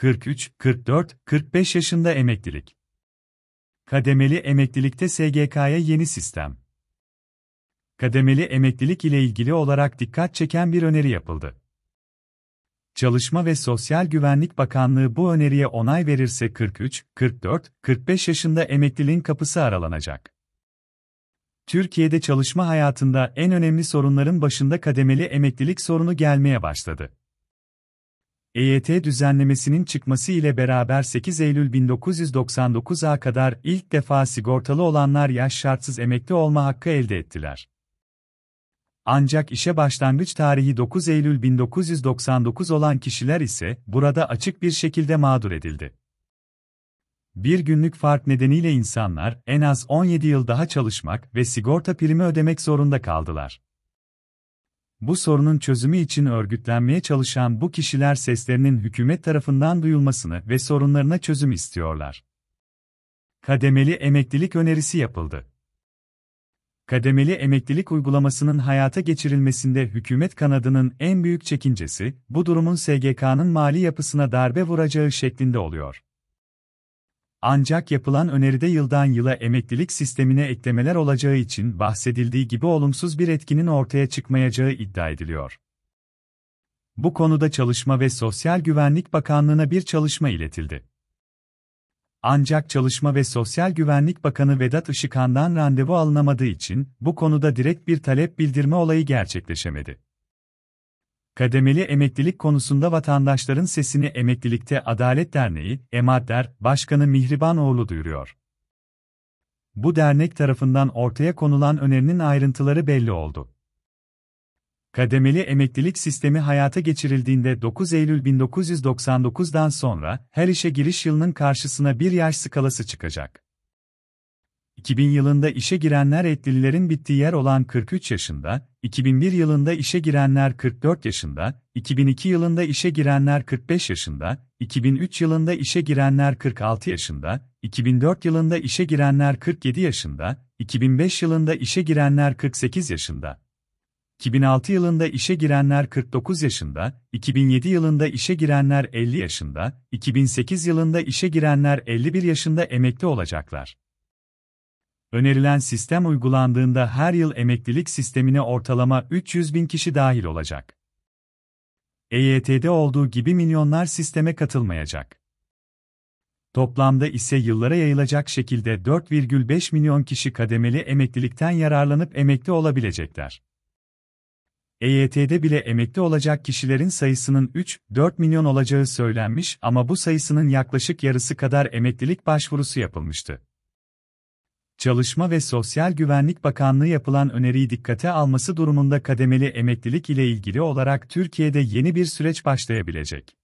43, 44, 45 yaşında emeklilik. Kademeli emeklilikte SGK'ya yeni sistem. Kademeli emeklilik ile ilgili olarak dikkat çeken bir öneri yapıldı. Çalışma ve Sosyal Güvenlik Bakanlığı bu öneriye onay verirse 43, 44, 45 yaşında emekliliğin kapısı aralanacak. Türkiye'de çalışma hayatında en önemli sorunların başında kademeli emeklilik sorunu gelmeye başladı. EYT düzenlemesinin çıkması ile beraber 8 Eylül 1999'a kadar ilk defa sigortalı olanlar yaş şartsız emekli olma hakkı elde ettiler. Ancak işe başlangıç tarihi 9 Eylül 1999 olan kişiler ise burada açık bir şekilde mağdur edildi. Bir günlük fark nedeniyle insanlar en az 17 yıl daha çalışmak ve sigorta primi ödemek zorunda kaldılar. Bu sorunun çözümü için örgütlenmeye çalışan bu kişiler seslerinin hükümet tarafından duyulmasını ve sorunlarına çözüm istiyorlar. Kademeli emeklilik önerisi yapıldı. Kademeli emeklilik uygulamasının hayata geçirilmesinde hükümet kanadının en büyük çekincesi, bu durumun SGK'nın mali yapısına darbe vuracağı şeklinde oluyor. Ancak yapılan öneride yıldan yıla emeklilik sistemine eklemeler olacağı için bahsedildiği gibi olumsuz bir etkinin ortaya çıkmayacağı iddia ediliyor. Bu konuda Çalışma ve Sosyal Güvenlik Bakanlığı'na bir çalışma iletildi. Ancak Çalışma ve Sosyal Güvenlik Bakanı Vedat Işıkhan'dan randevu alınamadığı için bu konuda direkt bir talep bildirme olayı gerçekleşemedi. Kademeli emeklilik konusunda vatandaşların sesini Emeklilikte Adalet Derneği, EMADDER, Başkanı Mihriban Oğlu duyuruyor. Bu dernek tarafından ortaya konulan önerinin ayrıntıları belli oldu. Kademeli emeklilik sistemi hayata geçirildiğinde 9 Eylül 1999'dan sonra her işe giriş yılının karşısına bir yaş skalası çıkacak. 2000 yılında işe girenler etlilerin bittiği yer olan 43 yaşında, 2001 yılında işe girenler 44 yaşında, 2002 yılında işe girenler 45 yaşında, 2003 yılında işe girenler 46 yaşında, 2004 yılında işe girenler 47 yaşında, 2005 yılında işe girenler 48 yaşında. 2006 yılında işe girenler 49 yaşında, 2007 yılında işe girenler 50 yaşında, 2008 yılında işe girenler 51 yaşında emekli olacaklar. Önerilen sistem uygulandığında her yıl emeklilik sistemine ortalama 300 bin kişi dahil olacak. EYT'de olduğu gibi milyonlar sisteme katılmayacak. Toplamda ise yıllara yayılacak şekilde 4,5 milyon kişi kademeli emeklilikten yararlanıp emekli olabilecekler. EYT'de bile emekli olacak kişilerin sayısının 3-4 milyon olacağı söylenmiş ama bu sayısının yaklaşık yarısı kadar emeklilik başvurusu yapılmıştı. Çalışma ve Sosyal Güvenlik Bakanlığı yapılan öneriyi dikkate alması durumunda kademeli emeklilik ile ilgili olarak Türkiye'de yeni bir süreç başlayabilecek.